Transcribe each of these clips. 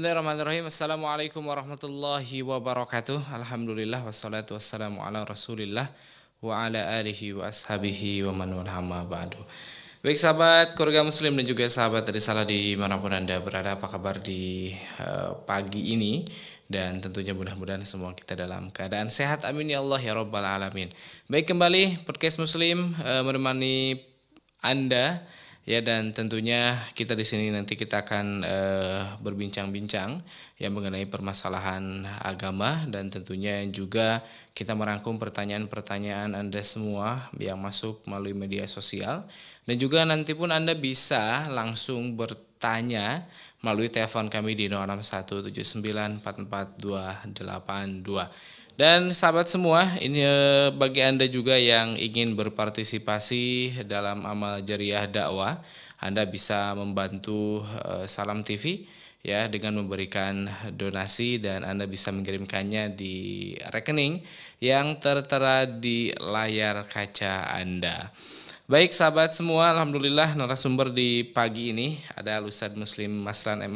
Bismillahirrahmanirrahim Assalamualaikum warahmatullahi wabarakatuh Alhamdulillah wassalatu wassalamu ala rasulillah Wa ala alihi wa ashabihi wa man walhamma ba'du Baik sahabat keluarga muslim dan juga sahabat dari salah di pun anda berada Apa kabar di uh, pagi ini dan tentunya mudah-mudahan semua kita dalam keadaan sehat amin ya Allah ya robbal alamin baik kembali podcast muslim uh, menemani anda Ya dan tentunya kita di sini nanti kita akan e, berbincang-bincang ya mengenai permasalahan agama dan tentunya juga kita merangkum pertanyaan-pertanyaan Anda semua yang masuk melalui media sosial dan juga nanti pun Anda bisa langsung bertanya melalui telepon kami di 0617944282. Dan sahabat semua, ini eh, bagi Anda juga yang ingin berpartisipasi dalam amal jariah dakwah, Anda bisa membantu eh, Salam TV ya dengan memberikan donasi dan Anda bisa mengirimkannya di rekening yang tertera di layar kaca Anda. Baik sahabat semua, Alhamdulillah narasumber di pagi ini ada Ustadz Muslim Masran M.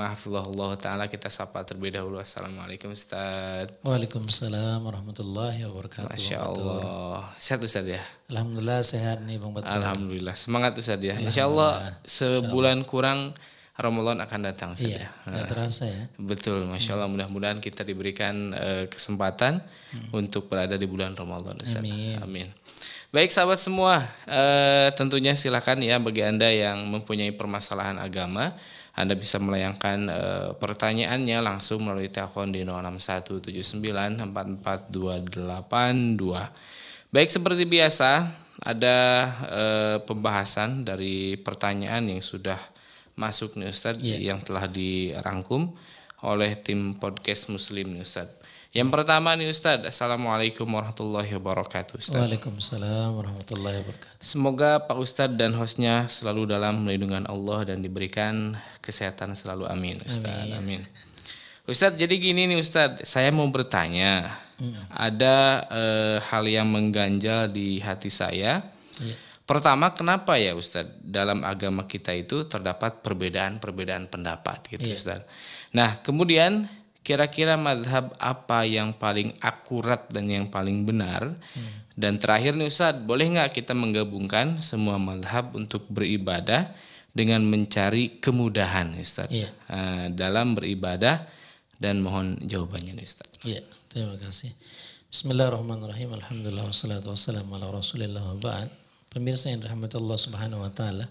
Ta'ala. Kita sapa terlebih dahulu. Assalamualaikum Ustadz. Waalaikumsalam warahmatullahi wabarakatuh. Masya Allah. Sehat Ustadz ya? Alhamdulillah sehat nih Bang Batu. Alhamdulillah. Semangat Ustadz ya. Insya Allah sebulan kurang Ramadan akan datang Iya, ya? gak terasa ya. Betul, masya Allah. Hmm. Mudah-mudahan kita diberikan eh, kesempatan hmm. untuk berada di bulan Ramadan. Ustaz. Amin. Baik sahabat semua, e, tentunya silakan ya bagi Anda yang mempunyai permasalahan agama, Anda bisa melayangkan e, pertanyaannya langsung melalui telepon di 0617944282. Baik seperti biasa, ada e, pembahasan dari pertanyaan yang sudah masuk nih Ustaz yeah. yang telah dirangkum oleh tim podcast Muslim nih Tab. Yang pertama nih Ustadz, Assalamualaikum warahmatullahi wabarakatuh Ustaz. Waalaikumsalam warahmatullahi wabarakatuh. Semoga Pak Ustadz dan hostnya selalu dalam melindungan Allah dan diberikan kesehatan selalu amin Ustadz. Amin. amin. Ustadz jadi gini nih Ustadz, saya mau bertanya. Hmm. Ada eh, hal yang mengganjal di hati saya. Yeah. Pertama kenapa ya Ustadz, dalam agama kita itu terdapat perbedaan-perbedaan pendapat gitu yeah. Ustadz. Nah kemudian kira-kira madhab apa yang paling akurat dan yang paling benar hmm. dan terakhir nih Ustadz boleh nggak kita menggabungkan semua madhab untuk beribadah dengan mencari kemudahan Ustadz iya. uh, dalam beribadah dan mohon jawabannya nih Ustadz iya terima kasih Bismillahirrahmanirrahim Alhamdulillah wassalatu wassalamu ala rasulillah wa pemirsa yang dirahmati Allah subhanahu wa ta'ala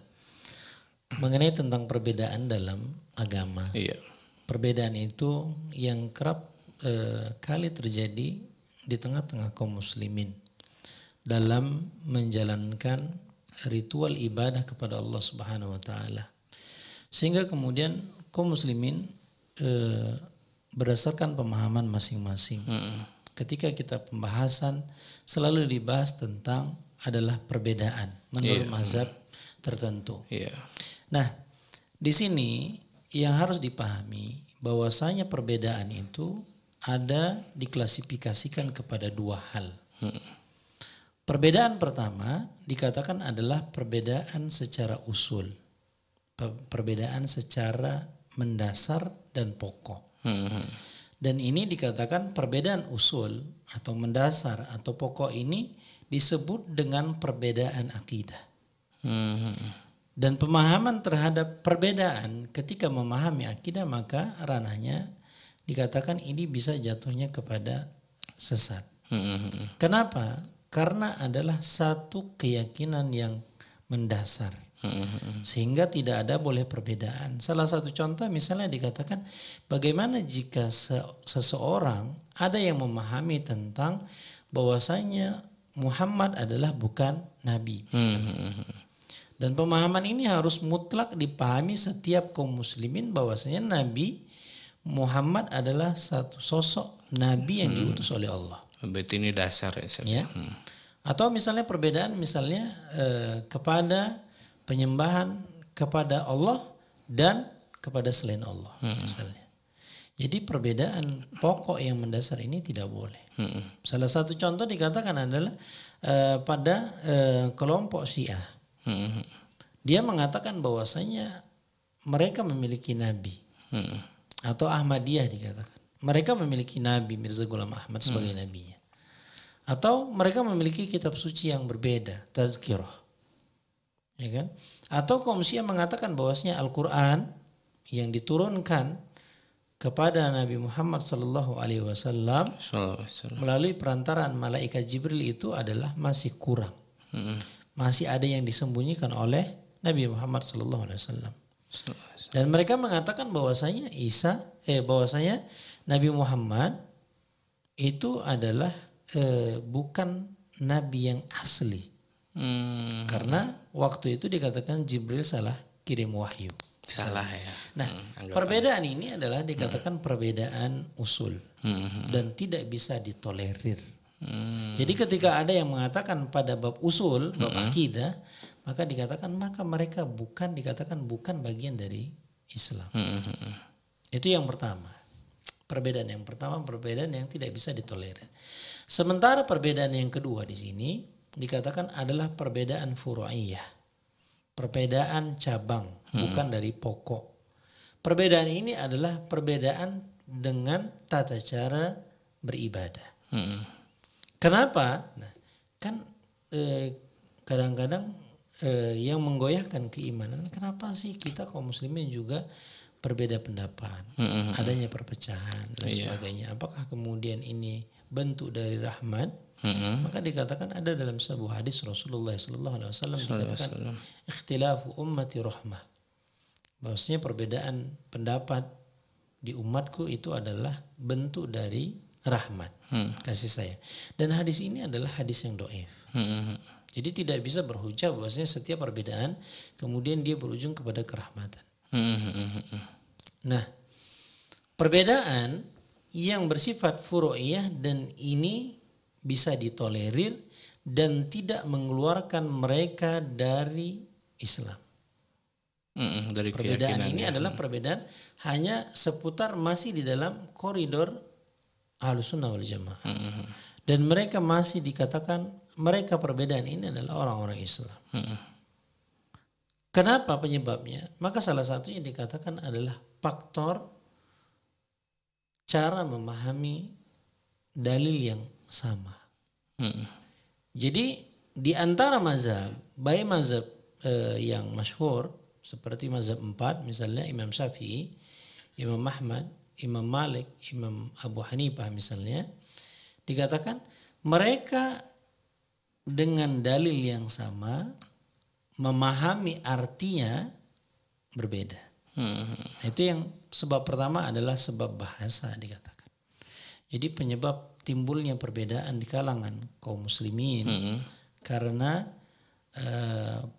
mengenai tentang perbedaan dalam agama Iya perbedaan itu yang kerap e, kali terjadi di tengah-tengah kaum muslimin dalam menjalankan ritual ibadah kepada Allah Subhanahu wa taala. Sehingga kemudian kaum muslimin e, berdasarkan pemahaman masing-masing. Hmm. Ketika kita pembahasan selalu dibahas tentang adalah perbedaan menurut yeah. mazhab tertentu. Yeah. Nah, di sini yang harus dipahami bahwasanya perbedaan itu ada diklasifikasikan kepada dua hal. Hmm. Perbedaan pertama dikatakan adalah perbedaan secara usul, perbedaan secara mendasar dan pokok. Hmm. Dan ini dikatakan perbedaan usul atau mendasar atau pokok ini disebut dengan perbedaan akidah. Hmm. Dan pemahaman terhadap perbedaan ketika memahami akidah maka ranahnya dikatakan ini bisa jatuhnya kepada sesat. Hmm. Kenapa? Karena adalah satu keyakinan yang mendasar. Hmm. Sehingga tidak ada boleh perbedaan. Salah satu contoh misalnya dikatakan bagaimana jika seseorang ada yang memahami tentang bahwasanya Muhammad adalah bukan nabi. Misalnya. Hmm. Dan pemahaman ini harus mutlak dipahami setiap kaum muslimin bahwasanya Nabi Muhammad adalah satu sosok nabi yang hmm. diutus oleh Allah. Berarti ini dasar ya, ya. Hmm. Atau misalnya perbedaan misalnya eh, kepada penyembahan kepada Allah dan kepada selain Allah hmm. misalnya. Jadi perbedaan pokok yang mendasar ini tidak boleh. Hmm. Salah satu contoh dikatakan adalah eh, pada eh, kelompok Syiah Hmm. Dia mengatakan bahwasanya mereka memiliki nabi. Hmm. Atau Ahmadiyah dikatakan. Mereka memiliki nabi Mirza Ghulam Ahmad sebagai hmm. nabinya. Atau mereka memiliki kitab suci yang berbeda, Tazkirah. Ya kan? Atau kaum Syiah mengatakan bahwasanya Al-Qur'an yang diturunkan kepada Nabi Muhammad Sallallahu Alaihi Wasallam melalui perantaraan malaikat Jibril itu adalah masih kurang. Hmm masih ada yang disembunyikan oleh Nabi Muhammad Sallallahu Alaihi Wasallam. Dan mereka mengatakan bahwasanya Isa, eh bahwasanya Nabi Muhammad itu adalah eh, bukan Nabi yang asli, hmm. karena waktu itu dikatakan Jibril salah kirim wahyu. Salah ya. Nah, hmm, perbedaan ini adalah dikatakan hmm. perbedaan usul hmm. hmm. dan tidak bisa ditolerir. Hmm. Jadi ketika ada yang mengatakan pada bab usul, bab hmm. akidah, maka dikatakan maka mereka bukan dikatakan bukan bagian dari Islam. Hmm, hmm, hmm. Itu yang pertama. Perbedaan yang pertama, perbedaan yang tidak bisa ditolerir. Sementara perbedaan yang kedua di sini dikatakan adalah perbedaan furu'iyah. Perbedaan cabang, hmm. bukan dari pokok. Perbedaan ini adalah perbedaan dengan tata cara beribadah. Hmm. Kenapa? Nah, kan eh, kadang-kadang eh, yang menggoyahkan keimanan, kenapa sih kita kaum muslimin juga berbeda pendapat, mm-hmm. adanya perpecahan dan yeah. sebagainya. Apakah kemudian ini bentuk dari rahmat? Mm-hmm. Maka dikatakan ada dalam sebuah hadis Rasulullah Sallallahu Alaihi Wasallam dikatakan ikhtilafu ummati rahmah. Bahwasanya perbedaan pendapat di umatku itu adalah bentuk dari rahmat hmm. kasih saya dan hadis ini adalah hadis yang doif hmm, hmm, hmm. jadi tidak bisa berhujah bahwasanya setiap perbedaan kemudian dia berujung kepada kerahmatan hmm. hmm nah perbedaan yang bersifat furu'iyah dan ini bisa ditolerir dan tidak mengeluarkan mereka dari Islam. hmm. dari perbedaan ini adalah perbedaan hanya seputar masih di dalam koridor ahlus sunnah wal jamaah. Hmm. Dan mereka masih dikatakan mereka perbedaan ini adalah orang-orang Islam. Hmm. Kenapa penyebabnya? Maka salah satunya dikatakan adalah faktor cara memahami dalil yang sama. Hmm. Jadi di antara mazhab, baik mazhab eh, yang masyhur seperti mazhab empat misalnya Imam Syafi'i, Imam Ahmad, Imam Malik, Imam Abu Hanifah misalnya, dikatakan mereka dengan dalil yang sama memahami artinya berbeda. Hmm. Itu yang sebab pertama adalah sebab bahasa dikatakan. Jadi penyebab timbulnya perbedaan di kalangan kaum muslimin hmm. karena e,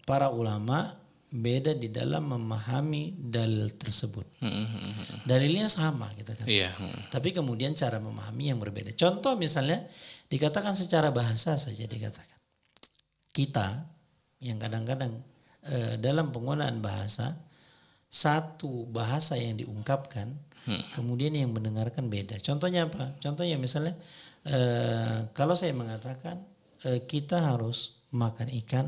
para ulama beda di dalam memahami dalil tersebut. Hmm, hmm, hmm, Dalilnya sama kita kan. hmm. Tapi kemudian cara memahami yang berbeda. Contoh misalnya dikatakan secara bahasa saja dikatakan. Kita yang kadang-kadang e, dalam penggunaan bahasa satu bahasa yang diungkapkan hmm. kemudian yang mendengarkan beda. Contohnya apa? Contohnya misalnya e, kalau saya mengatakan e, kita harus makan ikan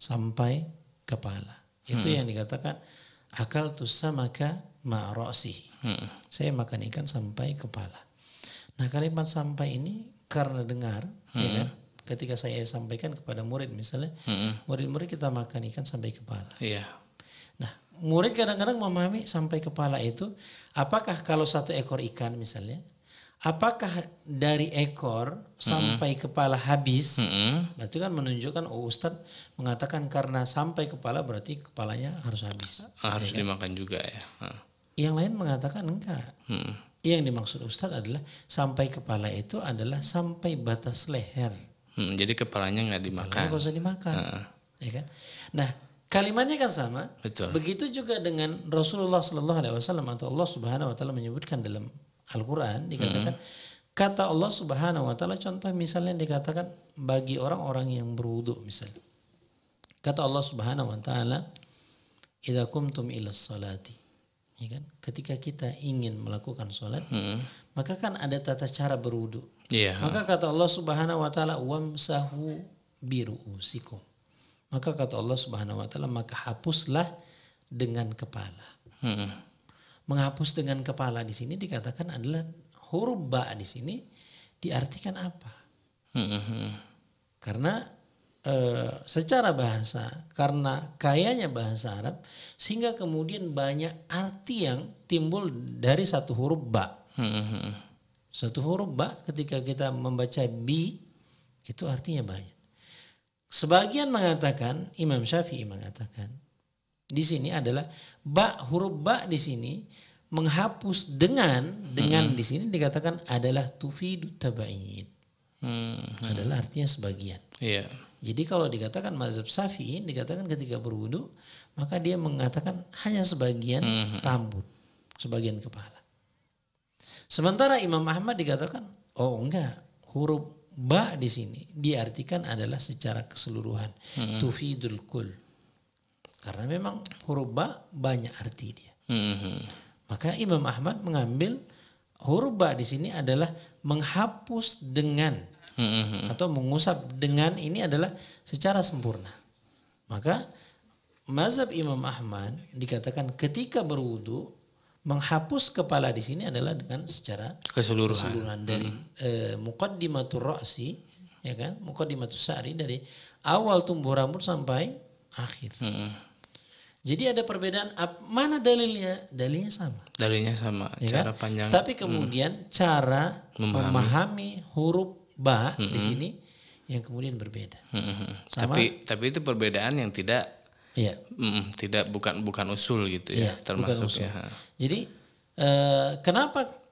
sampai kepala. Itu hmm. yang dikatakan akal tusa maka marosi. Hmm. Saya makan ikan sampai kepala. Nah kalimat sampai ini karena dengar, hmm. ya kan? Ketika saya sampaikan kepada murid misalnya, murid murid-murid kita makan ikan sampai kepala. Yeah. Nah murid kadang-kadang memahami sampai kepala itu, apakah kalau satu ekor ikan misalnya apakah dari ekor sampai mm -hmm. kepala habis? Mm -hmm. Berarti kan menunjukkan oh Ustadz mengatakan karena sampai kepala berarti kepalanya harus habis. Harus ya, dimakan kan? juga ya. Yang lain mengatakan enggak. Mm. Yang dimaksud Ustadz adalah sampai kepala itu adalah sampai batas leher. Hmm, jadi kepalanya nggak dimakan. Nggak usah dimakan. Uh. Ya kan? Nah, kalimatnya kan sama. Betul. Begitu juga dengan Rasulullah Shallallahu Alaihi Wasallam atau Allah Subhanahu Wa Taala menyebutkan dalam Al-Quran dikatakan hmm. kata Allah Subhanahu Wa Taala contoh misalnya dikatakan bagi orang-orang yang berwuduk misalnya kata Allah Subhanahu Wa Taala idza kumtum ila salati ya kan ketika kita ingin melakukan salat hmm. maka kan ada tata cara berwuduk. yeah. maka kata Allah Subhanahu Wa Taala wamsahu biru usikum maka kata Allah Subhanahu Wa Taala maka hapuslah dengan kepala Menghapus dengan kepala di sini dikatakan adalah huruf ba di sini diartikan apa? Mm-hmm. Karena e, secara bahasa, karena kayanya bahasa Arab, sehingga kemudian banyak arti yang timbul dari satu huruf ba. Mm-hmm. Satu huruf ba ketika kita membaca bi itu artinya banyak. Sebagian mengatakan Imam Syafi'i mengatakan di sini adalah ba huruf ba di sini menghapus dengan dengan hmm. di sini dikatakan adalah tufidu tabain. Hmm. Adalah artinya sebagian. Iya. Jadi kalau dikatakan mazhab safi dikatakan ketika berwudu maka dia mengatakan hanya sebagian hmm. rambut, sebagian kepala. Sementara Imam Ahmad dikatakan oh enggak, huruf ba di sini diartikan adalah secara keseluruhan. Hmm. Tufidul kul karena memang huruf banyak arti dia. Mm-hmm. Maka Imam Ahmad mengambil huruf di sini adalah menghapus dengan mm-hmm. atau mengusap dengan ini adalah secara sempurna. Maka mazhab Imam Ahmad dikatakan ketika berwudu menghapus kepala di sini adalah dengan secara keseluruhan, keseluruhan dari hmm. e, ra'si ya kan mukadimatus sari dari awal tumbuh rambut sampai akhir. Hmm. Jadi ada perbedaan mana dalilnya? Dalilnya sama. Dalilnya sama, ya kan? cara kan? panjang. Tapi kemudian hmm. cara memahami. memahami huruf ba hmm. di sini yang kemudian berbeda. Hmm, hmm, hmm. Sama, tapi tapi itu perbedaan yang tidak ya. hmm, tidak bukan bukan usul gitu ya, ya termasuk usul. ya. Jadi eh, kenapa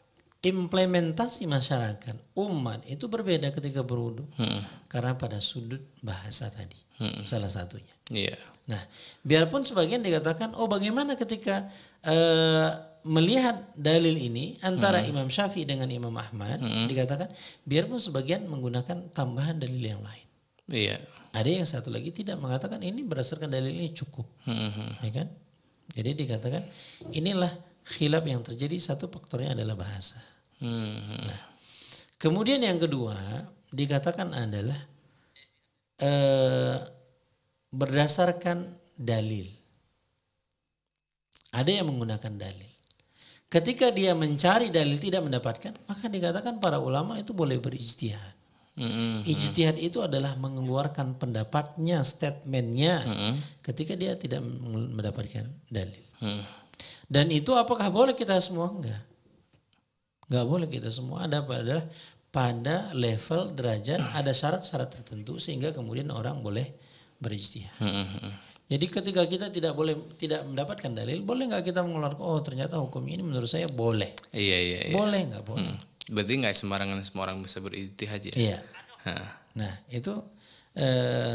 implementasi masyarakat umat itu berbeda ketika berwudu hmm. karena pada sudut bahasa tadi hmm. salah satunya. Yeah. Nah, biarpun sebagian dikatakan oh bagaimana ketika uh, melihat dalil ini antara hmm. Imam Syafi'i dengan Imam Ahmad hmm. dikatakan biarpun sebagian menggunakan tambahan dalil yang lain. Yeah. Ada yang satu lagi tidak mengatakan ini berdasarkan dalil ini cukup. Hmm, hmm. Ya kan? Jadi dikatakan inilah khilaf yang terjadi satu faktornya adalah bahasa. Hmm. Kemudian yang kedua dikatakan adalah eh, berdasarkan dalil. Ada yang menggunakan dalil. Ketika dia mencari dalil tidak mendapatkan, maka dikatakan para ulama itu boleh berijtihad. Mm -hmm. Ijtihad itu adalah mengeluarkan pendapatnya, statementnya, mm -hmm. ketika dia tidak mendapatkan dalil. Mm. Dan itu apakah boleh kita semua enggak? Gak boleh kita semua ada pada pada level derajat ada syarat-syarat tertentu sehingga kemudian orang boleh berijtihad. Mm-hmm. Jadi ketika kita tidak boleh tidak mendapatkan dalil, boleh nggak kita mengeluarkan oh ternyata hukum ini menurut saya boleh. Iya iya. iya. Boleh nggak boleh? Hmm. Berarti nggak sembarangan semua orang bisa berijtihad ya. Iya. Hmm. Nah itu e,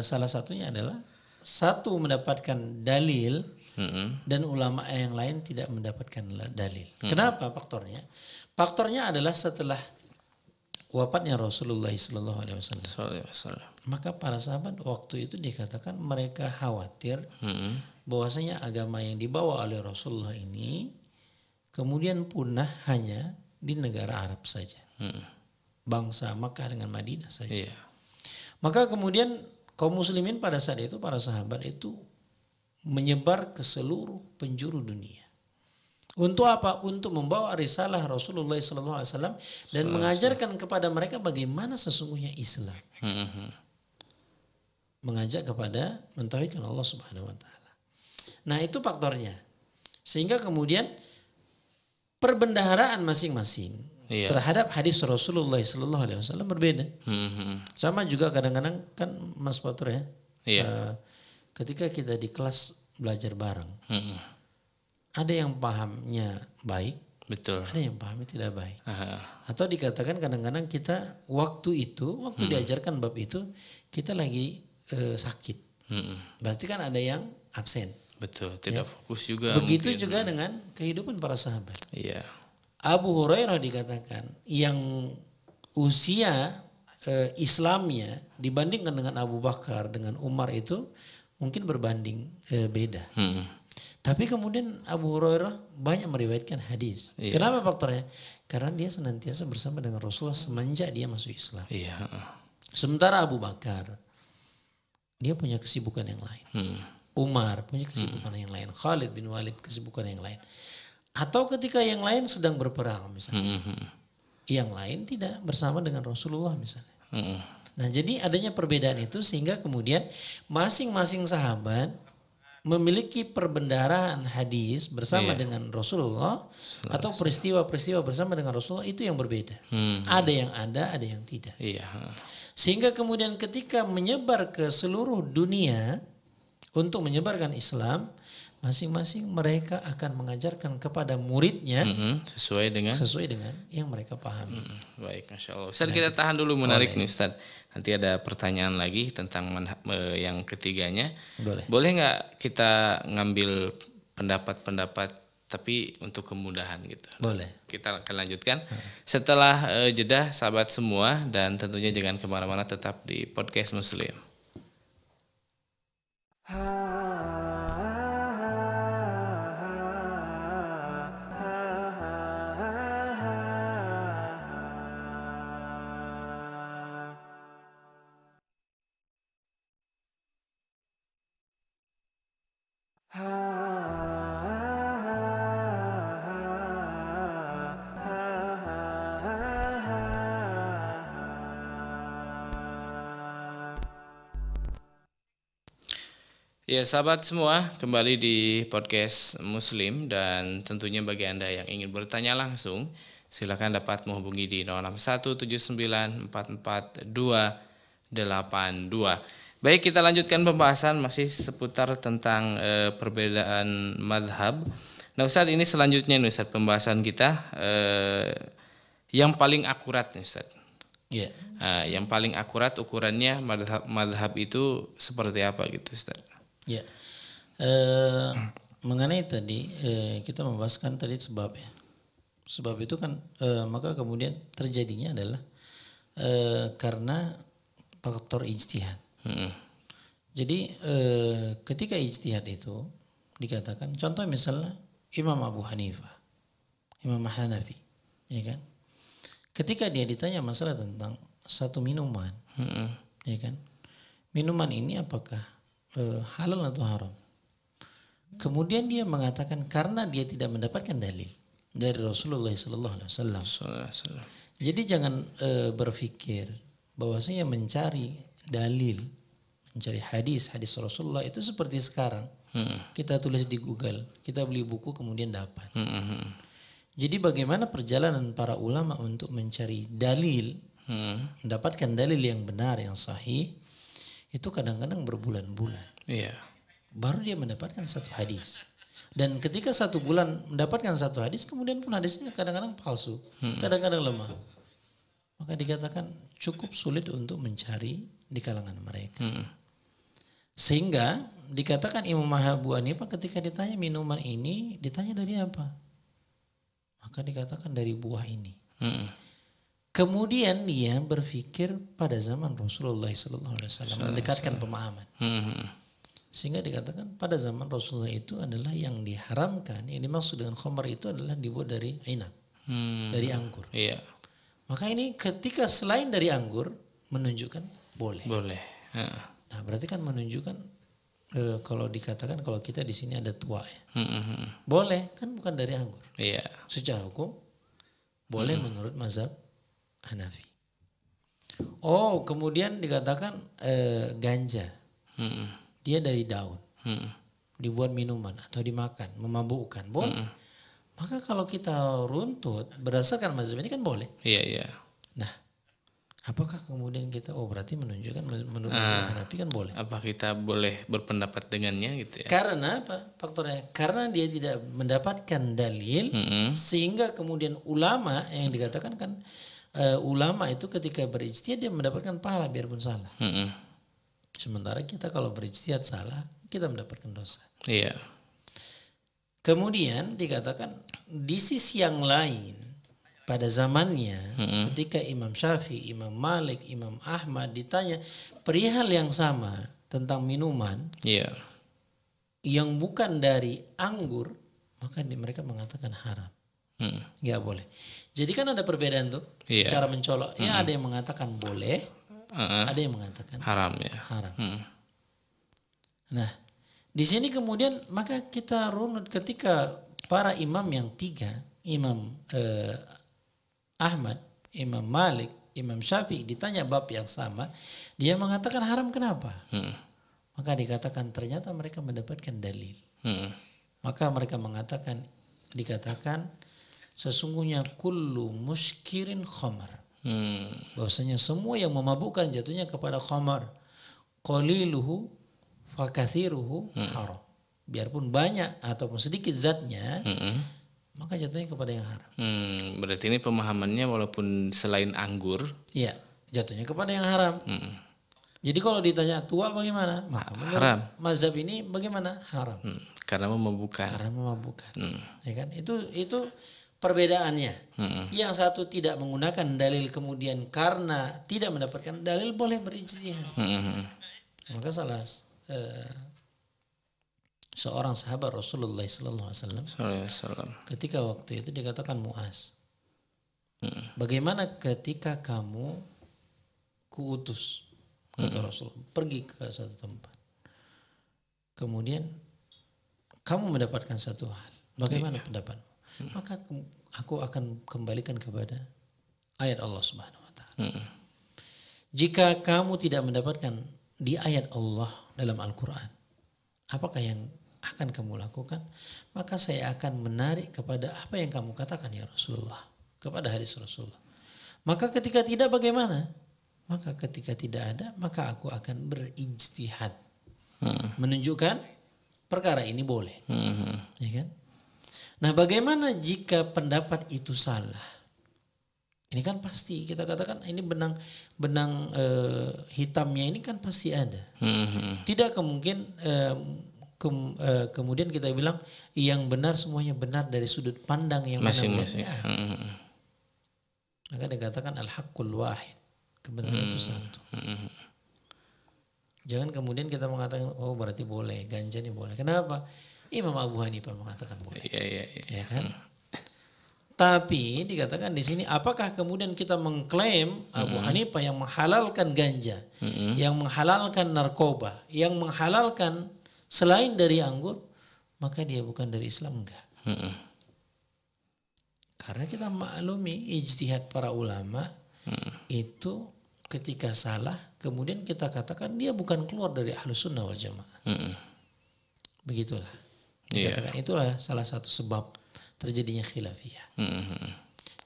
salah satunya adalah satu mendapatkan dalil -hmm. dan ulama yang lain tidak mendapatkan dalil. -hmm. Kenapa faktornya? Faktornya adalah setelah wafatnya Rasulullah Sallallahu Alaihi Wasallam. Maka para sahabat waktu itu dikatakan mereka khawatir hmm. bahwasanya agama yang dibawa oleh Rasulullah ini kemudian punah hanya di negara Arab saja, hmm. bangsa Makkah dengan Madinah saja. Yeah. Maka kemudian kaum muslimin pada saat itu para sahabat itu menyebar ke seluruh penjuru dunia. Untuk apa? Untuk membawa risalah Rasulullah SAW dan mengajarkan kepada mereka bagaimana sesungguhnya Islam. Hmm, hmm. Mengajak kepada mentauhidkan Allah Subhanahu wa taala. Nah, itu faktornya. Sehingga kemudian perbendaharaan masing-masing iya. terhadap hadis Rasulullah Sallallahu Alaihi Wasallam berbeda. Hmm. hmm. Sama juga kadang-kadang kan Mas Fatur ya. Iya. Uh, ketika kita di kelas belajar bareng, hmm ada yang pahamnya baik, betul. Ada yang pahamnya tidak baik. Aha. Atau dikatakan kadang-kadang kita waktu itu, waktu hmm. diajarkan bab itu, kita lagi e, sakit. Hmm. Berarti kan ada yang absen. Betul, tidak ya. fokus juga. Begitu mungkin. juga dengan kehidupan para sahabat. Iya. Abu Hurairah dikatakan yang usia e, Islamnya dibandingkan dengan Abu Bakar dengan Umar itu mungkin berbanding e, beda. Hmm. Tapi kemudian Abu Hurairah banyak meriwayatkan hadis. Iya. Kenapa faktornya? Karena dia senantiasa bersama dengan Rasulullah semenjak dia masuk Islam. Iya. Sementara Abu Bakar dia punya kesibukan yang lain. Hmm. Umar punya hmm. kesibukan hmm. yang lain. Khalid bin Walid kesibukan yang lain. Atau ketika yang lain sedang berperang misalnya. Hmm. hmm, hmm. Yang lain tidak bersama dengan Rasulullah misalnya. Hmm. Nah, jadi adanya perbedaan itu sehingga kemudian masing-masing sahabat memiliki perbendaharaan hadis bersama iya. dengan Rasulullah Selesa. atau peristiwa-peristiwa bersama dengan Rasulullah itu yang berbeda. Hmm. Ada yang ada, ada yang tidak. Iya. Sehingga kemudian ketika menyebar ke seluruh dunia untuk menyebarkan Islam, masing-masing mereka akan mengajarkan kepada muridnya mm -hmm, sesuai dengan sesuai dengan yang mereka pahami. Mm -hmm. Baik, masya Allah. Ustaz nah, kita tahan dulu menarik nih Ustaz. Nanti ada pertanyaan lagi tentang yang ketiganya. Boleh. Boleh nggak kita ngambil pendapat-pendapat tapi untuk kemudahan gitu. Boleh. Kita akan lanjutkan hmm. setelah e, jeda sahabat semua dan tentunya jangan kemana-mana tetap di podcast Muslim. Ha. Ya sahabat semua, kembali di podcast Muslim dan tentunya bagi Anda yang ingin bertanya langsung, silakan dapat menghubungi di 0617944282. Baik, kita lanjutkan pembahasan masih seputar tentang e, perbedaan madhab. Nah Ustaz ini selanjutnya nih Ustaz pembahasan kita e, yang paling akurat nih Ustaz. Yeah. Ya. Nah, yang paling akurat ukurannya madhab, madhab itu seperti apa gitu Ustaz? Ya. Eh, mengenai tadi eh, kita membahaskan tadi sebab ya. Sebab itu kan eh, maka kemudian terjadinya adalah eh, karena faktor ijtihad. Hmm. Jadi eh, ketika ijtihad itu dikatakan contoh misalnya Imam Abu Hanifah, Imam Hanafi, ya kan? Ketika dia ditanya masalah tentang satu minuman, hmm. ya kan? Minuman ini apakah e, halal atau haram. Kemudian dia mengatakan karena dia tidak mendapatkan dalil dari Rasulullah Sallallahu Alaihi Wasallam. Jadi jangan e, berpikir bahwasanya mencari dalil, mencari hadis hadis Rasulullah itu seperti sekarang. Hmm. Kita tulis di Google, kita beli buku kemudian dapat. Hmm. hmm, hmm. Jadi bagaimana perjalanan para ulama untuk mencari dalil, hmm. mendapatkan dalil yang benar yang sahih itu kadang-kadang berbulan-bulan. Iya. Baru dia mendapatkan satu hadis. Dan ketika satu bulan mendapatkan satu hadis, kemudian pun hadisnya kadang-kadang palsu, hmm. kadang-kadang lemah. Maka dikatakan cukup sulit untuk mencari di kalangan mereka. Hmm. Sehingga dikatakan Imam Mahabu Anipa ketika ditanya minuman ini, ditanya dari apa? Maka dikatakan dari buah ini. Hmm. Kemudian dia berpikir pada zaman Rasulullah SAW mendekatkan pemahaman. Hmm, hmm. Sehingga dikatakan pada zaman Rasulullah itu adalah yang diharamkan, yang dimaksud dengan khomar itu adalah dibuat dari inap, hmm. dari anggur. Iya. Maka ini ketika selain dari anggur menunjukkan boleh. Boleh. Ya. Nah berarti kan menunjukkan e, kalau dikatakan kalau kita di sini ada tua ya, hmm, hmm. boleh kan bukan dari anggur. Iya. Secara hukum boleh hmm. menurut mazhab Hanafi. Oh, kemudian dikatakan eh, ganja. Hmm. Dia dari daun. Hmm. Dibuat minuman atau dimakan, memabukkan. Boleh. Hmm. Maka kalau kita runtut berdasarkan mazhab ini kan boleh. Iya, yeah, iya. Yeah. Nah, apakah kemudian kita oh berarti menunjukkan menurut ah. mazhab Hanafi kan boleh? Apa kita boleh berpendapat dengannya gitu ya? Karena apa faktornya? Karena dia tidak mendapatkan dalil mm -hmm. sehingga kemudian ulama yang dikatakan kan uh, ulama itu ketika berijtihad dia mendapatkan pahala biarpun salah. Mm -hmm. Sementara kita kalau berijtihad salah, kita mendapatkan dosa. Iya. Yeah. Kemudian dikatakan di sisi yang lain pada zamannya mm -hmm. ketika Imam Syafi'i, Imam Malik, Imam Ahmad ditanya perihal yang sama tentang minuman. Yeah. Yang bukan dari anggur, maka mereka mengatakan haram hmm. boleh jadi kan ada perbedaan tuh yeah. cara mencolok ya, hmm. ya ada yang mengatakan boleh hmm. ada yang mengatakan haram ya haram hmm. nah di sini kemudian maka kita runut ketika para imam yang tiga, Imam eh, Ahmad, Imam Malik, Imam Syafi'i ditanya bab yang sama, dia mengatakan haram kenapa? Hmm. Maka dikatakan ternyata mereka mendapatkan dalil. Hmm. Maka mereka mengatakan dikatakan sesungguhnya kullu muskirin khamar. Hmm. Bahwasanya semua yang memabukkan jatuhnya kepada khamar. Qaliluhu fa hmm. haram. hmm. Biarpun banyak ataupun sedikit zatnya, hmm. maka jatuhnya kepada yang haram. Hmm. Berarti ini pemahamannya walaupun selain anggur, iya, jatuhnya kepada yang haram. Hmm. Jadi kalau ditanya tua bagaimana? Maka haram. Mazhab ini bagaimana? Haram. Hmm. Karena memabukan Karena memabukan Hmm. Ya kan? Itu itu perbedaannya. Hmm. Yang satu tidak menggunakan dalil kemudian karena tidak mendapatkan dalil boleh berijtihad. Hmm. Maka salah uh, seorang sahabat Rasulullah sallallahu alaihi wasallam ketika waktu itu dikatakan muas, Hmm. Bagaimana ketika kamu kuutus kata hmm. pergi ke satu tempat. Kemudian kamu mendapatkan satu hal. Bagaimana iya. pendapatmu? hmm. maka aku akan kembalikan kepada ayat Allah Subhanahu wa taala. Hmm. Jika kamu tidak mendapatkan di ayat Allah dalam Al-Qur'an, apakah yang akan kamu lakukan? Maka saya akan menarik kepada apa yang kamu katakan ya Rasulullah, kepada hadis Rasulullah. Maka ketika tidak bagaimana? Maka ketika tidak ada, maka aku akan berijtihad. Hmm. Menunjukkan perkara ini boleh. Hmm. Ya kan? Nah, bagaimana jika pendapat itu salah? Ini kan pasti kita katakan ini benang benang e, hitamnya ini kan pasti ada. Hmm. Tidak kemungkin e, kem, e, kemudian kita bilang yang benar semuanya benar dari sudut pandang yang masing-masing. Masing. Ya. Hmm. Maka dikatakan al-haqqul wahid. Kebenaran hmm. itu satu. Hmm. Jangan kemudian kita mengatakan oh berarti boleh ganja ini boleh. Kenapa? Imam Abu Hanifah mengatakan boleh. Iya, iya, iya. Ya kan? Hmm. Tapi dikatakan di sini apakah kemudian kita mengklaim Abu hmm. Hanifah yang menghalalkan ganja, hmm. yang menghalalkan narkoba, yang menghalalkan selain dari anggur, maka dia bukan dari Islam enggak? Hmm. Karena kita maklumi ijtihad para ulama hmm. itu ketika salah kemudian kita katakan dia bukan keluar dari ahlus sunnah wal jamaah. Hmm. Begitulah. Iya. Dikatakan yeah. itulah salah satu sebab terjadinya khilafiyah. Mm-hmm.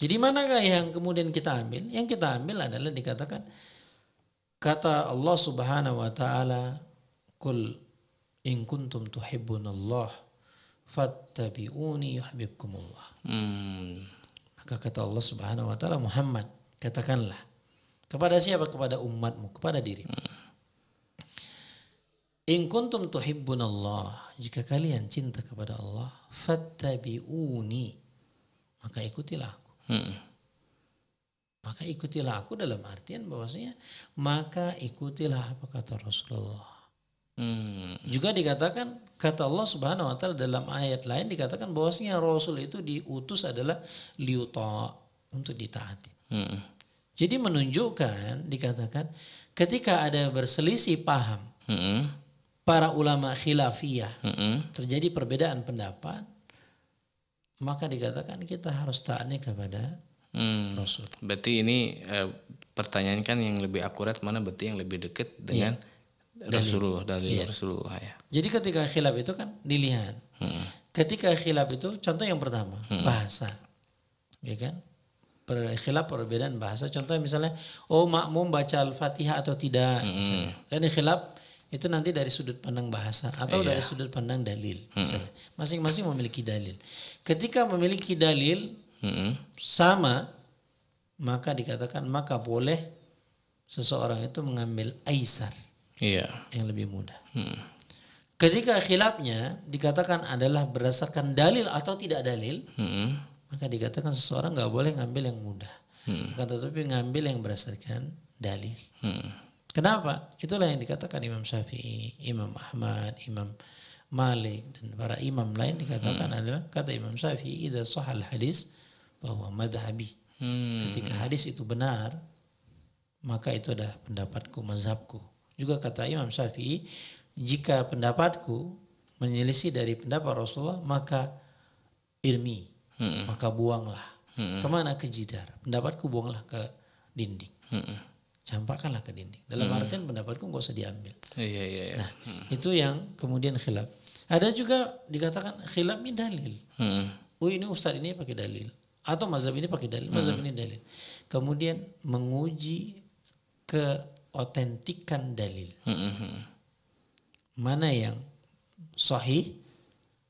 Jadi manakah yang kemudian kita ambil? Yang kita ambil adalah dikatakan kata Allah Subhanahu wa taala kul in kuntum tuhibbunallah fattabi'uni yuhibbukumullah. Mm. Maka kata Allah Subhanahu wa taala Muhammad katakanlah kepada siapa kepada umatmu kepada dirimu. Mm. In kuntum tuhibbunallah, jika kalian cinta kepada Allah, fattabi'uni, maka ikutilah aku. Hmm. Maka ikutilah aku dalam artian bahwasanya maka ikutilah apa kata Rasulullah. Hmm. Juga dikatakan kata Allah Subhanahu wa taala dalam ayat lain dikatakan bahwasanya Rasul itu diutus adalah liuta untuk ditaati. Hmm. Jadi menunjukkan dikatakan ketika ada berselisih paham, hmm para ulama khilafiyah mm -hmm. terjadi perbedaan pendapat, maka dikatakan kita harus taatnya kepada mm. Rasul. Berarti ini e, pertanyaan kan yang lebih akurat mana berarti yang lebih dekat dengan yeah. Rasulullah dari yeah. Rasulullah ya. Jadi ketika khilaf itu kan dilihat. Hmm. Ketika khilaf itu contoh yang pertama hmm. bahasa, ya kan? Per, khilaf perbedaan bahasa. Contohnya misalnya, oh makmum baca al-fatihah atau tidak, hmm. Kan khilaf itu nanti dari sudut pandang bahasa atau iya. dari sudut pandang dalil masing hmm. masing-masing memiliki dalil ketika memiliki dalil hmm. sama maka dikatakan maka boleh seseorang itu mengambil aisar iya. yang lebih mudah hmm. ketika khilafnya dikatakan adalah berdasarkan dalil atau tidak dalil hmm. maka dikatakan seseorang nggak boleh ngambil yang mudah hmm. tetapi ngambil yang berdasarkan dalil hmm. Kenapa? Itulah yang dikatakan Imam Syafi'i, Imam Ahmad, Imam Malik dan para imam lain dikatakan hmm. adalah kata Imam Syafi'i idza sahal hadis bahwa madhabi. Hmm. Ketika hadis itu benar, maka itu adalah pendapatku, mazhabku. Juga kata Imam Syafi'i, jika pendapatku menyelisih dari pendapat Rasulullah, maka ilmi, hmm. maka buanglah. Hmm. Kemana ke jidar? Pendapatku buanglah ke dinding. Hmm campakkanlah ke dinding. Dalam hmm. artian pendapatku nggak usah diambil. Iya, iya, iya. Nah, hmm. itu yang kemudian khilaf. Ada juga dikatakan khilaf ini dalil. Hmm. Oh ini ustadz ini pakai dalil. Atau mazhab ini pakai dalil, mazhab hmm. ini dalil. Kemudian menguji keotentikan dalil. Hmm. hmm, hmm. Mana yang sahih,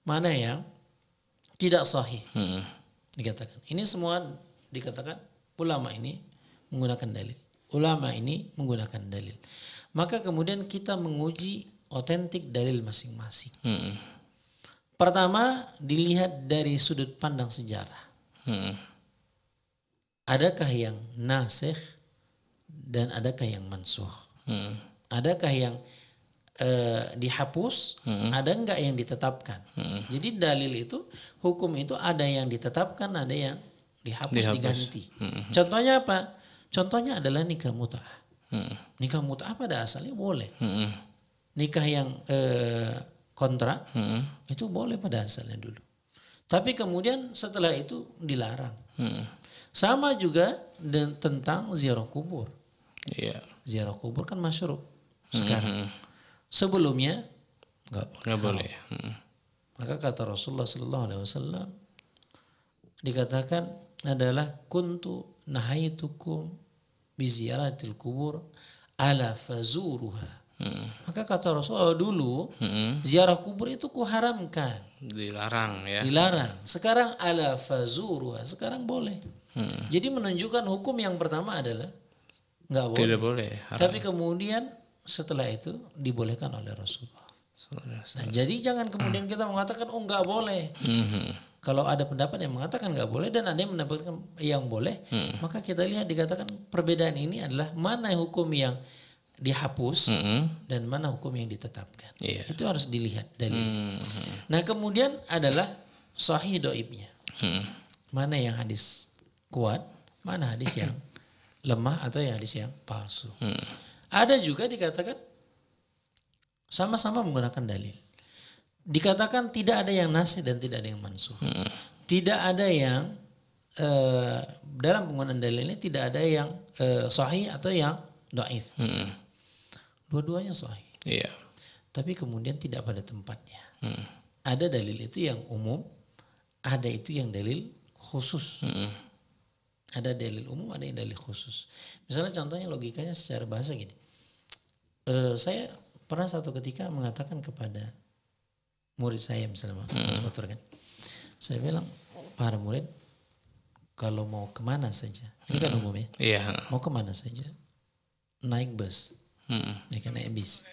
mana yang tidak sahih. Hmm. Dikatakan. Ini semua dikatakan ulama ini menggunakan dalil ulama ini menggunakan dalil. Maka kemudian kita menguji otentik dalil masing-masing. Hmm. Pertama dilihat dari sudut pandang sejarah. Hmm. Adakah yang nasikh dan adakah yang mansuh? Hmm. Adakah yang e, dihapus? Hmm. Ada enggak yang ditetapkan? Hmm. Jadi dalil itu hukum itu ada yang ditetapkan, ada yang dihapus, dihapus. diganti. Hmm. Contohnya apa? Contohnya adalah nikah mut'ah. Hmm. Nikah mut'ah pada asalnya boleh. Hmm. Nikah yang eh, kontrak hmm. itu boleh pada asalnya dulu. Tapi kemudian setelah itu dilarang. Hmm. Sama juga tentang ziarah kubur. Yeah. Ziarah kubur kan masyruh hmm, sekarang. Hmm. Sebelumnya nggak boleh. Gak ya. boleh. Hmm. Maka kata Rasulullah Sallallahu Alaihi Wasallam dikatakan adalah kuntu nahaitukum biziaratil kubur ala fazuruha. Hmm. Maka kata Rasulullah oh, dulu hmm. ziarah kubur itu kuharamkan. Dilarang ya. Dilarang. Sekarang ala fazuruha. Sekarang boleh. Hmm. Jadi menunjukkan hukum yang pertama adalah nggak boleh. Tidak boleh. Tapi kemudian setelah itu dibolehkan oleh Rasulullah. Nah, jadi jangan kemudian kita mengatakan oh nggak boleh. Hmm. hmm. Kalau ada pendapat yang mengatakan nggak boleh dan ada yang mendapatkan yang boleh, hmm. maka kita lihat dikatakan perbedaan ini adalah mana hukum yang dihapus -hmm. dan mana hukum yang ditetapkan. Yeah. Itu harus dilihat dalilnya. Mm -hmm. Nah kemudian adalah sahih doibnya. Mm. Mana yang hadis kuat, mana hadis yang lemah atau yang hadis yang palsu. Mm. Ada juga dikatakan sama-sama menggunakan dalil dikatakan tidak ada yang nasih dan tidak ada yang mansuh. Hmm. Tidak ada yang uh, dalam penggunaan dalil ini tidak ada yang uh, sahih atau yang doaif Hmm. Dua-duanya sahih. Iya. Tapi kemudian tidak pada tempatnya. Hmm. Ada dalil itu yang umum, ada itu yang dalil khusus. Hmm. Ada dalil umum, ada yang dalil khusus. Misalnya contohnya logikanya secara bahasa gini. Uh, saya pernah satu ketika mengatakan kepada murid saya misalnya hmm. motor kan. Saya bilang para murid kalau mau kemana saja, ini kan hmm. umum ya, yeah. mau kemana saja naik bus, hmm. ya kan naik bis.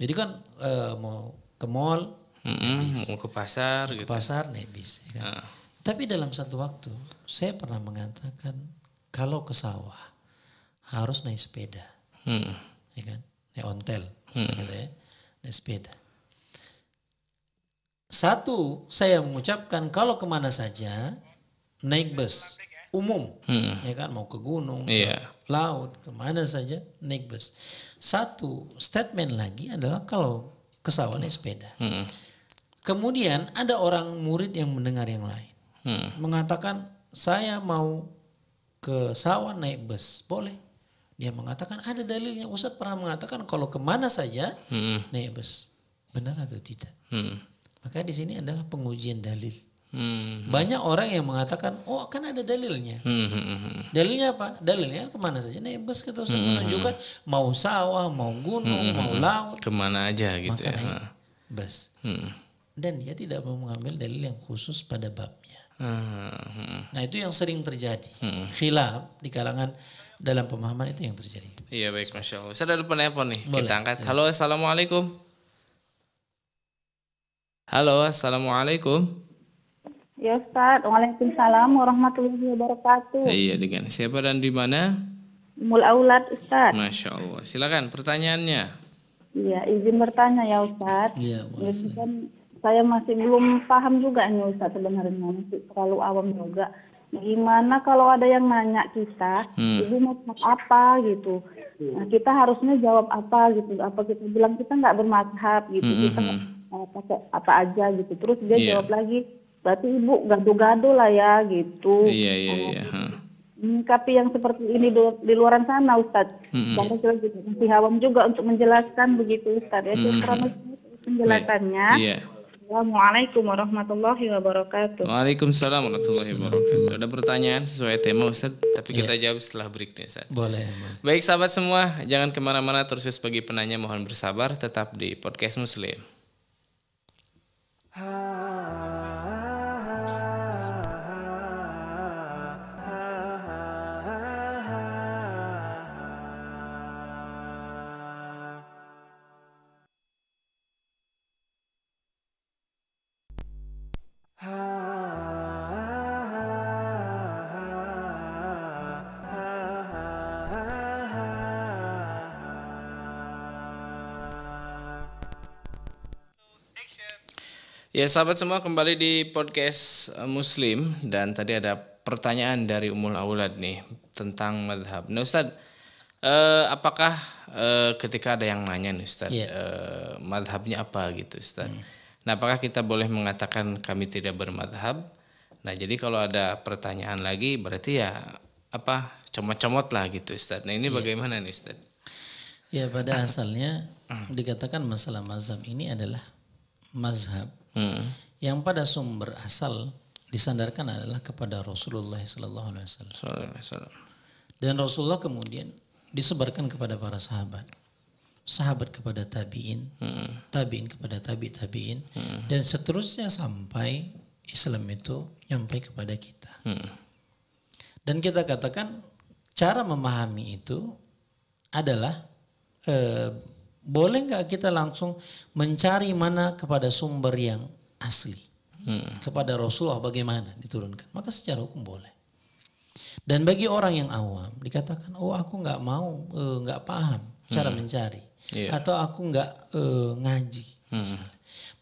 Jadi kan uh, mau ke mall, hmm, mau ke pasar, ke gitu. pasar naik bis. Ya kan? Uh. Tapi dalam satu waktu saya pernah mengatakan kalau ke sawah harus naik sepeda, hmm. ya kan, naik ontel, hmm. gitu ya, naik sepeda satu, saya mengucapkan kalau kemana saja naik bus umum, hmm. ya kan mau ke gunung, yeah. ke iya. laut, kemana saja naik bus. Satu statement lagi adalah kalau ke sawah naik sepeda. Hmm. Kemudian ada orang murid yang mendengar yang lain hmm. mengatakan saya mau ke sawah naik bus boleh. Dia mengatakan ada dalilnya Ustadz pernah mengatakan kalau kemana saja hmm. naik bus benar atau tidak. Hmm maka di sini adalah pengujian dalil. Hmm. Banyak orang yang mengatakan, oh kan ada dalilnya. Hmm. Dalilnya apa? Dalilnya kemana saja. Nah, bus kita hmm. menunjukkan mau sawah, mau gunung, hmm. mau laut. Kemana aja gitu Maka ya. Hmm. Bus. Hmm. Dan dia tidak mau mengambil dalil yang khusus pada babnya. Hmm. Nah itu yang sering terjadi. Hmm. Khilaf di kalangan dalam pemahaman itu yang terjadi. Iya baik, masya Allah. Saya ada penelpon nih. Boleh, kita angkat. Halo, assalamualaikum. Halo, Assalamualaikum. Ya Ustaz, Waalaikumsalam warahmatullahi wabarakatuh. Iya, dengan siapa dan di mana? Mul Aulad Ustaz. Masya Allah, silakan pertanyaannya. Iya, izin bertanya ya Ustaz. Iya, Jadi kan saya masih belum paham juga ini Ustaz sebenarnya, masih terlalu awam juga. Gimana kalau ada yang nanya kita, hmm. mau apa gitu? Nah, kita harusnya jawab apa gitu? Apa kita bilang kita nggak bermadhab gitu? Hmm, kita hmm, hmm pakai apa aja gitu terus dia yeah. jawab lagi berarti ibu gaduh-gaduh lah ya gitu iya iya iya hmm, Tapi yang seperti ini di, luar sana Ustadz. Mm -hmm. Karena juga masih awam juga untuk menjelaskan begitu Ustadz. Ya, mm -hmm. penjelasannya. Iya. Assalamualaikum warahmatullahi wabarakatuh. Waalaikumsalam warahmatullahi wabarakatuh. Ada pertanyaan sesuai tema Ustaz, tapi kita yeah. jawab setelah break nih Ustaz. Boleh. Baik sahabat semua, jangan kemana-mana terus sebagai penanya mohon bersabar tetap di podcast Muslim. はあ Ya sahabat semua kembali di podcast eh, Muslim dan tadi ada pertanyaan dari Umul Aulad nih tentang madhab. Nah Ustaz, eh, apakah eh, ketika ada yang nanya nih Ustaz, yeah. eh, madhabnya apa gitu Ustaz? Hmm. Nah apakah kita boleh mengatakan kami tidak bermadhab? Nah jadi kalau ada pertanyaan lagi berarti ya apa comot-comot lah gitu Ustaz. Nah ini yeah. bagaimana nih Ustaz? Ya pada asalnya hmm. dikatakan masalah mazhab ini adalah mazhab hmm. yang pada sumber asal disandarkan adalah kepada Rasulullah Sallallahu Alaihi Wasallam. Dan Rasulullah kemudian disebarkan kepada para sahabat, sahabat kepada tabiin, hmm. tabiin kepada tabi tabiin, hmm. dan seterusnya sampai Islam itu nyampe kepada kita. Hmm. Dan kita katakan cara memahami itu adalah eh, boleh nggak kita langsung mencari mana kepada sumber yang asli hmm. kepada Rasulullah bagaimana diturunkan maka secara hukum boleh dan bagi orang yang awam dikatakan oh aku nggak mau eh, nggak e, paham cara hmm. mencari yeah. atau aku nggak e, ngaji hmm.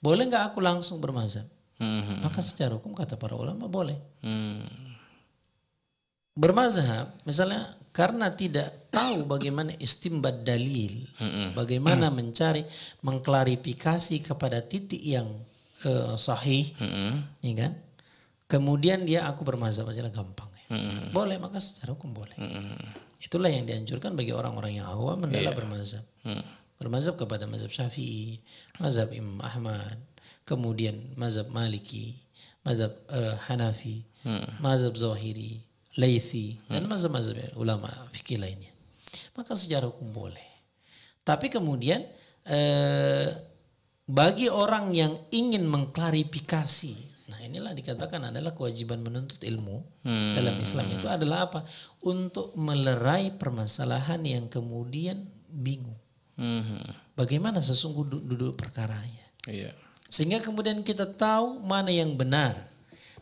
boleh nggak aku langsung bermazhab hmm. maka secara hukum kata para ulama boleh hmm. bermazhab misalnya karena tidak tahu bagaimana istimbat dalil, bagaimana mencari mengklarifikasi kepada titik yang uh, sahih, ya kan? Kemudian dia aku bermazhab aja gampang. Ya. Boleh maka secara hukum boleh. Itulah yang dianjurkan bagi orang-orang yang awam mendalam yeah. Iya. bermazhab. Mm. Bermazhab kepada mazhab Syafi'i, mazhab Imam Ahmad, kemudian mazhab Maliki, mazhab uh, Hanafi, mm. mazhab Zahiri, hmm. dan mazhab-mazhab ulama fikih lainnya. Maka sejarah hukum boleh. Tapi kemudian eh, bagi orang yang ingin mengklarifikasi Nah inilah dikatakan adalah kewajiban menuntut ilmu hmm. dalam Islam itu adalah apa? Untuk melerai permasalahan yang kemudian bingung. Hmm. Bagaimana sesungguh duduk perkaranya. Iya. Sehingga kemudian kita tahu mana yang benar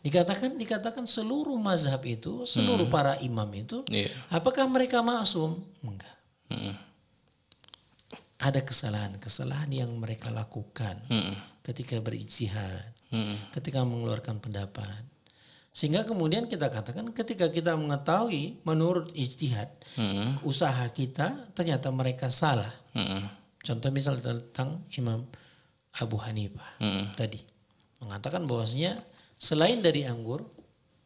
Dikatakan dikatakan seluruh mazhab itu, seluruh hmm. para imam itu, yeah. apakah mereka maksum? Enggak. Hmm. Ada kesalahan-kesalahan yang mereka lakukan hmm. ketika berijtihad, hmm. ketika mengeluarkan pendapat. Sehingga kemudian kita katakan ketika kita mengetahui menurut ijtihad hmm. usaha kita ternyata mereka salah. Hmm. Contoh misal tentang Imam Abu Hanifah hmm. tadi mengatakan bahwasanya selain dari anggur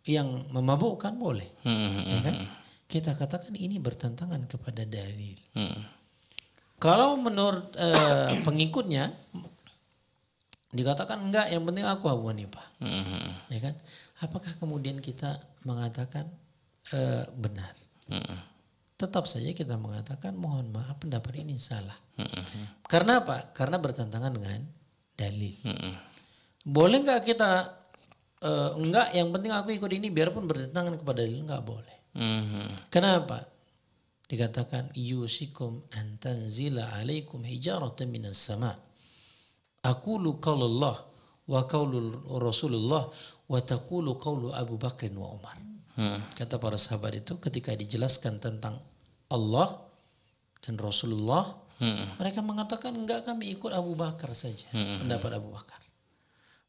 yang memabukkan boleh. Hmm, ya kan? Hmm, hmm. Kita katakan ini bertentangan kepada dalil. Hmm. Kalau menurut uh, pengikutnya dikatakan enggak, yang penting aku Abu Hanifah. Hmm. hmm. Ya kan? Apakah kemudian kita mengatakan uh, benar? Hmm. Tetap saja kita mengatakan mohon maaf pendapat ini salah. Hmm. Karena apa? Karena bertentangan dengan dalil. Hmm. Boleh nggak kita uh, enggak yang penting aku ikut ini biarpun bertentangan kepada dalil enggak boleh. Mm-hmm. Kenapa? Dikatakan yusikum antanzila alaikum hijaratan minas sama. Aqulu Allah wa qaulul Rasulullah wa taqulu qaulu Abu Bakrin wa Umar. Hmm. Kata para sahabat itu ketika dijelaskan tentang Allah dan Rasulullah, hmm. mereka mengatakan enggak kami ikut Abu Bakar saja, hmm. pendapat Abu Bakar.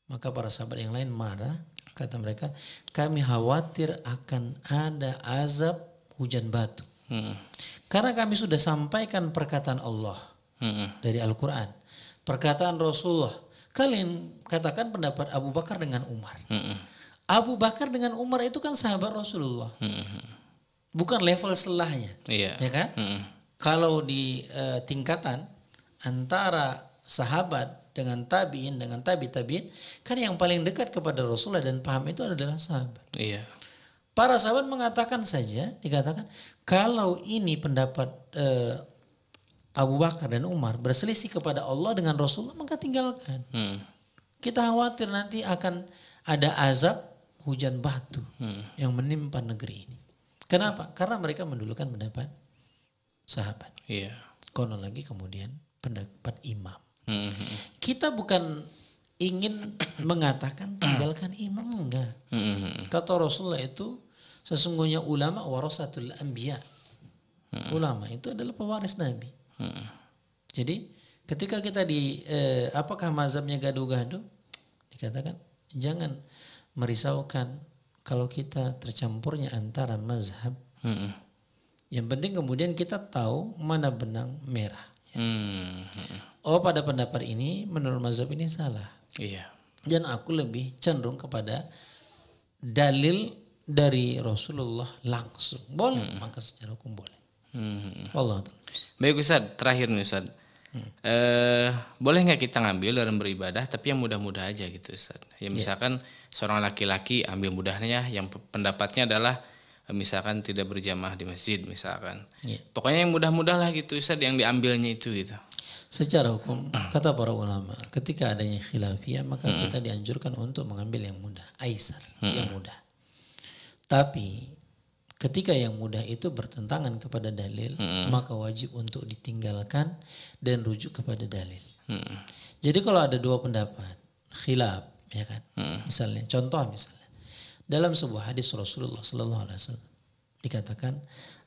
Maka para sahabat yang lain marah, kata mereka, kami khawatir akan ada azab hujan batu. Hmm. Karena kami sudah sampaikan perkataan Allah hmm. dari Al-Quran. Perkataan Rasulullah. Kalian katakan pendapat Abu Bakar dengan Umar. Hmm. Abu Bakar dengan Umar itu kan sahabat Rasulullah. Hmm. Bukan level setelahnya. Yeah. Ya kan? Hmm. Kalau di uh, tingkatan antara sahabat dengan tabiin, dengan tabi tabiin, kan yang paling dekat kepada Rasulullah dan paham itu adalah sahabat. Iya. Para sahabat mengatakan saja, dikatakan kalau ini pendapat eh, Abu Bakar dan Umar berselisih kepada Allah dengan Rasulullah maka tinggalkan. Hmm. Kita khawatir nanti akan ada azab hujan batu hmm. yang menimpa negeri ini. Kenapa? Karena mereka mendulukan pendapat sahabat. Iya. Konon lagi kemudian pendapat imam. Hmm. Kita bukan ingin mengatakan mm-hmm. tinggalkan imam enggak. Hmm. Kata Rasulullah itu sesungguhnya ulama warasatul anbiya. Hmm. Ulama itu adalah pewaris nabi. Hmm. Jadi ketika kita di eh, apakah mazhabnya gaduh-gaduh dikatakan jangan merisaukan kalau kita tercampurnya antara mazhab. Hmm. Yang penting kemudian kita tahu mana benang merah. Ya. Hmm oh pada pendapat ini menurut mazhab ini salah. Iya. Dan aku lebih cenderung kepada dalil dari Rasulullah langsung. Boleh, hmm. maka secara hukum boleh. Hmm. Allah. Baik Ustaz, terakhir nih Ustaz. Hmm. Eh, boleh nggak kita ngambil dalam beribadah tapi yang mudah-mudah aja gitu Ustaz. Ya, ya. misalkan yeah. seorang laki-laki ambil mudahnya yang pendapatnya adalah eh, misalkan tidak berjamaah di masjid misalkan. Yeah. Pokoknya yang mudah-mudah lah gitu Ustaz yang diambilnya itu gitu. Secara hukum, ah. kata para ulama, ketika adanya khilafiyah maka hmm. kita dianjurkan untuk mengambil yang mudah, aisar, hmm. yang mudah. Tapi ketika yang mudah itu bertentangan kepada dalil, hmm. maka wajib untuk ditinggalkan dan rujuk kepada dalil. Hmm. Jadi kalau ada dua pendapat, khilaf, ya kan? Hmm. Misalnya, contoh misalnya, dalam sebuah hadis Rasulullah Sallallahu Alaihi Wasallam dikatakan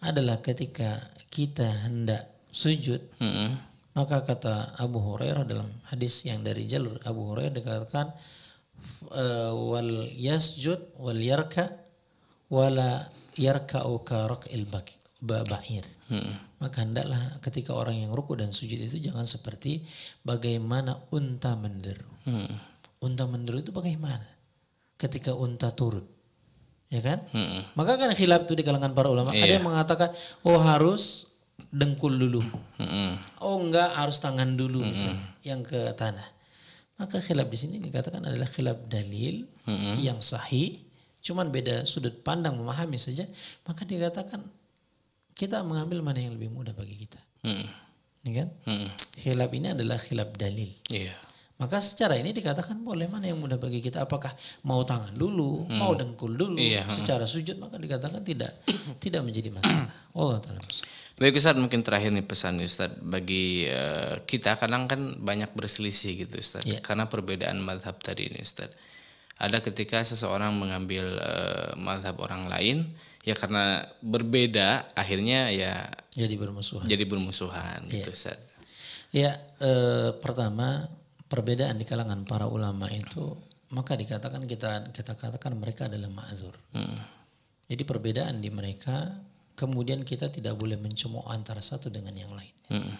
adalah ketika kita hendak sujud. Hmm maka kata Abu Hurairah dalam hadis yang dari jalur Abu Hurairah dikatakan wal yasjud wal yarka wala yarka'u ka raq'il ba'ir. Hmm. Maka hendaklah ketika orang yang ruku dan sujud itu jangan seperti bagaimana unta menderu. Hmm. Unta menderu itu bagaimana? Ketika unta turun. Ya kan? Hmm. Maka kan khilaf itu di kalangan para ulama. Yeah. Ada iya. yang mengatakan oh harus dengkul dulu. Mm-hmm. Oh enggak harus tangan dulu mm-hmm. sih, yang ke tanah. Maka khilaf di sini dikatakan adalah khilaf dalil mm-hmm. yang sahih, cuman beda sudut pandang memahami saja. Maka dikatakan kita mengambil mana yang lebih mudah bagi kita. Mm-hmm. Ya kan? Mm-hmm. Khilaf ini adalah khilaf dalil. Yeah. Maka secara ini dikatakan boleh mana yang mudah bagi kita apakah mau tangan dulu, hmm. mau dengkul dulu, iya. secara sujud maka dikatakan tidak tidak menjadi masalah. Allah taala. Baik Ustaz, mungkin terakhir nih pesan Ustaz bagi uh, kita kadang kan banyak berselisih gitu Ustaz. Yeah. Karena perbedaan madhab tadi ini Ustaz. Ada ketika seseorang mengambil uh, madhab orang lain ya karena berbeda akhirnya ya jadi bermusuhan. Jadi bermusuhan yeah. gitu iya. Ustaz. Ya, uh, eh, pertama perbedaan di kalangan para ulama itu maka dikatakan kita kita katakan mereka adalah ma'zur. Hmm. Jadi perbedaan di mereka kemudian kita tidak boleh mencemooh antara satu dengan yang lain. Hmm.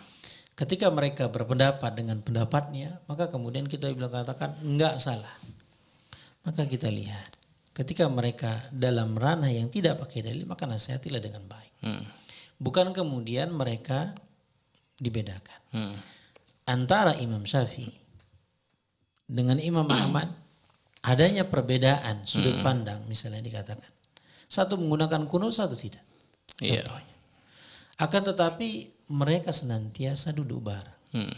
Ketika mereka berpendapat dengan pendapatnya, maka kemudian kita bilang katakan enggak salah. Maka kita lihat ketika mereka dalam ranah yang tidak pakai dalil, maka nasihatilah dengan baik. Hmm. Bukan kemudian mereka dibedakan hmm. antara Imam Syafi'i dengan Imam Ahmad adanya perbedaan sudut pandang misalnya dikatakan satu menggunakan kuno satu tidak Iya. Contohnya. Iya. Akan tetapi mereka senantiasa duduk bareng. Hmm.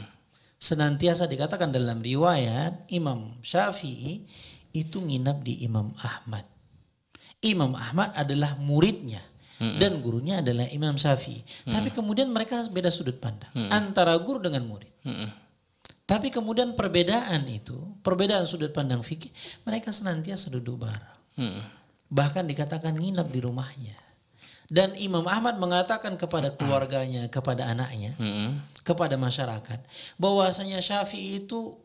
Senantiasa dikatakan dalam riwayat Imam Syafi'i itu nginap di Imam Ahmad. Imam Ahmad adalah muridnya hmm. dan gurunya adalah Imam Syafi'i. Hmm. Tapi kemudian mereka beda sudut pandang hmm. antara guru dengan murid. Hmm. Tapi kemudian perbedaan itu, perbedaan sudut pandang fikih, mereka senantiasa duduk bareng. Hmm. Bahkan dikatakan nginap di rumahnya. Dan Imam Ahmad mengatakan kepada keluarganya, kepada anaknya, hmm. kepada masyarakat, bahwasanya Syafi'i itu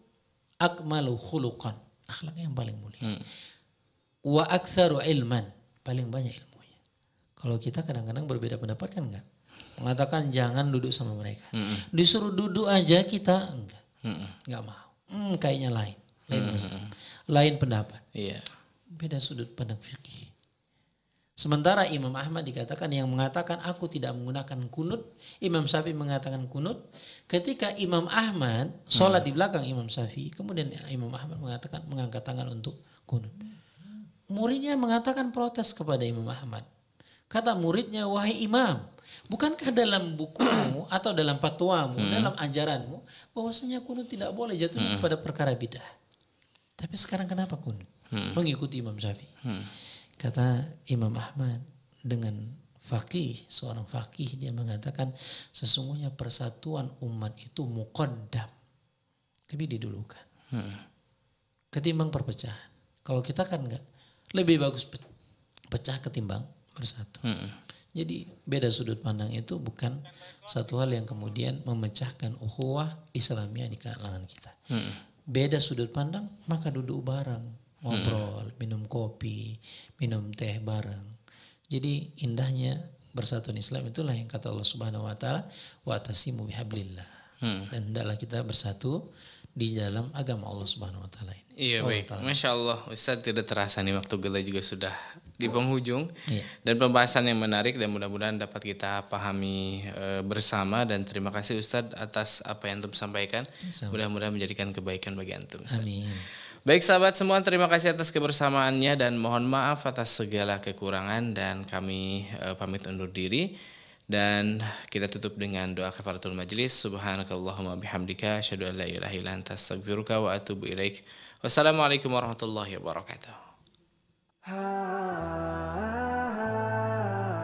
akmalu khuluqan, akhlaknya yang paling mulia. Hmm. Wa aktsaru ilman, paling banyak ilmunya. Kalau kita kadang-kadang berbeda pendapat kan enggak? Mengatakan jangan duduk sama mereka. Hmm. Disuruh duduk aja kita enggak. Hmm. Enggak mau. Hmm, kayaknya lain, lain hmm. lain pendapat. Iya. Beda sudut pandang fikih Sementara Imam Ahmad dikatakan yang mengatakan aku tidak menggunakan kunut, Imam Syafi'i mengatakan kunut. Ketika Imam Ahmad sholat di belakang Imam Syafi'i, kemudian Imam Ahmad mengatakan mengangkat tangan untuk kunut. Muridnya mengatakan protes kepada Imam Ahmad. Kata muridnya, wahai Imam, bukankah dalam bukumu atau dalam patuamu, hmm. dalam ajaranmu, bahwasanya kunut tidak boleh jatuh hmm. kepada perkara bidah. Tapi sekarang kenapa kunut? Hmm. Mengikuti Imam Syafi'i. Hmm Kata Imam Ahmad dengan fakih, seorang fakih dia mengatakan sesungguhnya persatuan umat itu mukaddam. Lebih didulukan. Hmm. Ketimbang perpecahan. Kalau kita kan enggak. Lebih bagus pecah ketimbang bersatu. Hmm. Jadi beda sudut pandang itu bukan satu hal yang kemudian memecahkan ukhuwah Islamnya di kalangan kita. Hmm. Beda sudut pandang maka duduk bareng ngobrol, hmm. minum kopi, minum teh bareng. Jadi indahnya di Islam itulah yang kata Allah Subhanahu wa taala wa tasimu bihablillah. Hmm. Dan hendaklah kita bersatu di dalam agama Allah Subhanahu wa taala ini. Iya, Allah baik. Masya Allah, Ustaz tidak terasa nih waktu kita juga sudah di penghujung iya. dan pembahasan yang menarik dan mudah-mudahan dapat kita pahami e, bersama dan terima kasih Ustadz atas apa yang antum sampaikan. Mudah-mudahan menjadikan kebaikan bagi antum. Ustaz. Amin. Baik sahabat semua, terima kasih atas kebersamaannya dan mohon maaf atas segala kekurangan dan kami e, pamit undur diri dan kita tutup dengan doa kafaratul majlis. Subhanakallahumma bihamdika asyhadu an la ilaha illa anta astaghfiruka wa atubu ilaik. Wassalamualaikum warahmatullahi wabarakatuh.